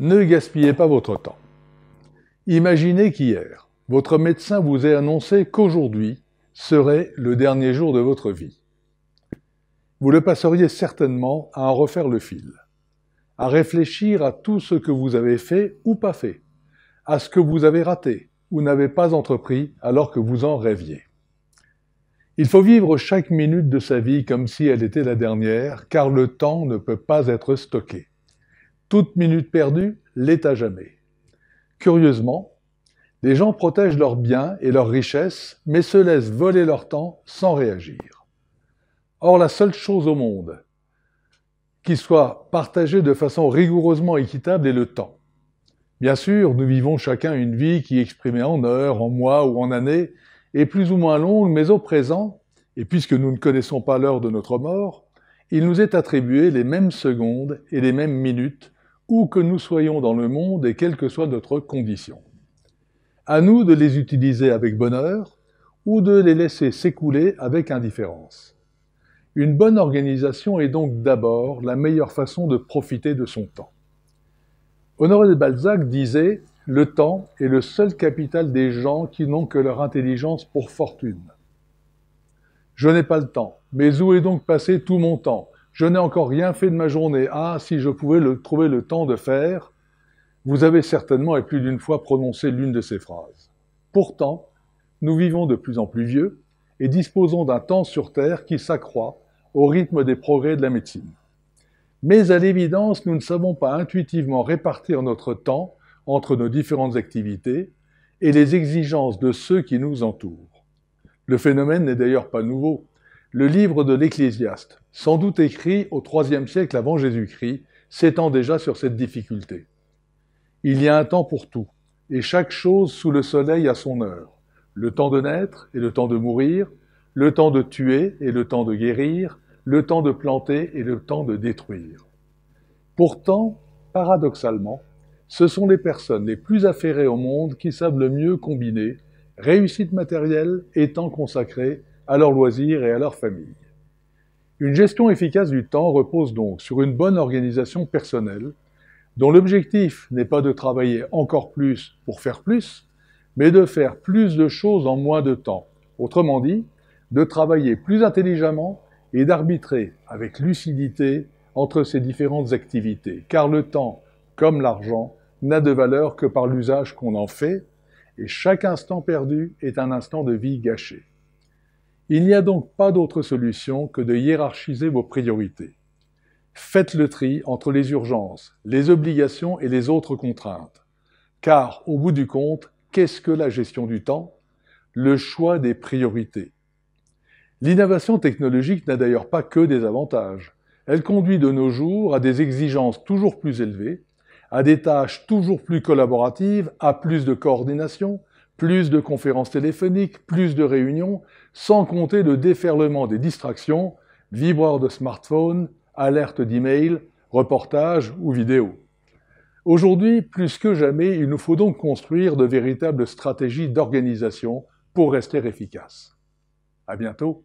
Ne gaspillez pas votre temps. Imaginez qu'hier, votre médecin vous ait annoncé qu'aujourd'hui serait le dernier jour de votre vie. Vous le passeriez certainement à en refaire le fil, à réfléchir à tout ce que vous avez fait ou pas fait, à ce que vous avez raté ou n'avez pas entrepris alors que vous en rêviez. Il faut vivre chaque minute de sa vie comme si elle était la dernière, car le temps ne peut pas être stocké. Toute minute perdue l'est à jamais. Curieusement, les gens protègent leurs biens et leurs richesses, mais se laissent voler leur temps sans réagir. Or, la seule chose au monde qui soit partagée de façon rigoureusement équitable est le temps. Bien sûr, nous vivons chacun une vie qui, exprimée en heures, en mois ou en années, est plus ou moins longue, mais au présent, et puisque nous ne connaissons pas l'heure de notre mort, il nous est attribué les mêmes secondes et les mêmes minutes où que nous soyons dans le monde et quelle que soit notre condition. À nous de les utiliser avec bonheur ou de les laisser s'écouler avec indifférence. Une bonne organisation est donc d'abord la meilleure façon de profiter de son temps. Honoré de Balzac disait Le temps est le seul capital des gens qui n'ont que leur intelligence pour fortune. Je n'ai pas le temps, mais où est donc passé tout mon temps je n'ai encore rien fait de ma journée. Ah, si je pouvais trouver le temps de faire. Vous avez certainement et plus d'une fois prononcé l'une de ces phrases. Pourtant, nous vivons de plus en plus vieux et disposons d'un temps sur Terre qui s'accroît au rythme des progrès de la médecine. Mais à l'évidence, nous ne savons pas intuitivement répartir notre temps entre nos différentes activités et les exigences de ceux qui nous entourent. Le phénomène n'est d'ailleurs pas nouveau. Le livre de l'Ecclésiaste, sans doute écrit au IIIe siècle avant Jésus-Christ, s'étend déjà sur cette difficulté. Il y a un temps pour tout, et chaque chose sous le soleil a son heure, le temps de naître et le temps de mourir, le temps de tuer et le temps de guérir, le temps de planter et le temps de détruire. Pourtant, paradoxalement, ce sont les personnes les plus affairées au monde qui savent le mieux combiner réussite matérielle et temps consacré à leurs loisirs et à leur famille. Une gestion efficace du temps repose donc sur une bonne organisation personnelle, dont l'objectif n'est pas de travailler encore plus pour faire plus, mais de faire plus de choses en moins de temps. Autrement dit, de travailler plus intelligemment et d'arbitrer avec lucidité entre ces différentes activités, car le temps, comme l'argent, n'a de valeur que par l'usage qu'on en fait, et chaque instant perdu est un instant de vie gâché. Il n'y a donc pas d'autre solution que de hiérarchiser vos priorités. Faites le tri entre les urgences, les obligations et les autres contraintes. Car, au bout du compte, qu'est-ce que la gestion du temps Le choix des priorités. L'innovation technologique n'a d'ailleurs pas que des avantages. Elle conduit de nos jours à des exigences toujours plus élevées, à des tâches toujours plus collaboratives, à plus de coordination, plus de conférences téléphoniques, plus de réunions, sans compter le déferlement des distractions, vibreurs de smartphone, alertes d'email, reportages ou vidéos. Aujourd'hui, plus que jamais, il nous faut donc construire de véritables stratégies d'organisation pour rester efficaces. À bientôt!